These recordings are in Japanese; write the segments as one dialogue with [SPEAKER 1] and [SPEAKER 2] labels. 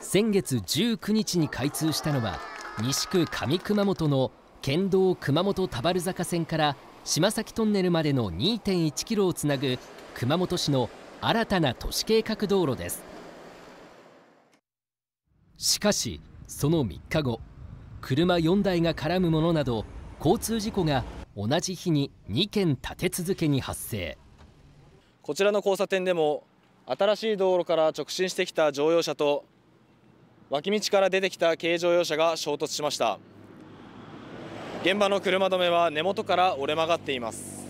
[SPEAKER 1] 先月19日に開通したのは西区上熊本の県道熊本田原坂線から島崎トンネルまでの2.1キロをつなぐ熊本市の新たな都市計画道路ですしかしその3日後車4台が絡むものなど交通事故が同じ日に2件立て続けに発生
[SPEAKER 2] こちらの交差点でも新しい道路から直進してきた乗用車と脇道から出てきた軽乗用車が衝突しました現場の車止めは根元から折れ曲がっています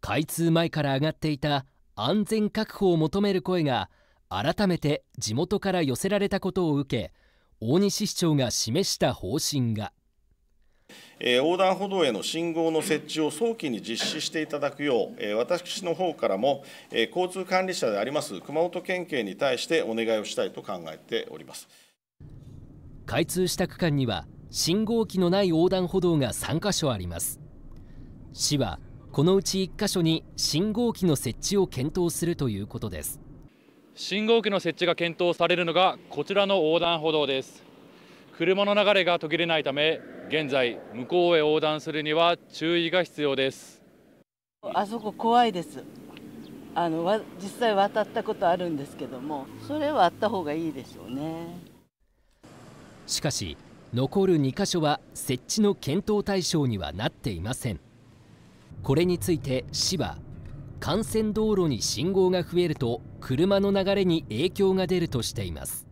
[SPEAKER 1] 開通前から上がっていた安全確保を求める声が改めて地元から寄せられたことを受け大西市長が示した方針が
[SPEAKER 3] え横断歩道への信号の設置を早期に実施していただくよう、え私の方からもえ交通管理者であります熊本県警に対してお願いをしたいと考えております
[SPEAKER 1] 開通した区間には信号機のない横断歩道が3カ所あります市はこのうち1カ所に信号機の設置を検討するということです
[SPEAKER 4] 信号機の設置が検討されるのがこちらの横断歩道です車の流れが途切れないため現在向こうへ横断するには注意が必要です
[SPEAKER 5] あそこ怖いですあの実際渡ったことあるんですけどもそれはあった方がいいでしょうね
[SPEAKER 1] しかし残る2カ所は設置の検討対象にはなっていませんこれについて市は幹線道路に信号が増えると車の流れに影響が出るとしています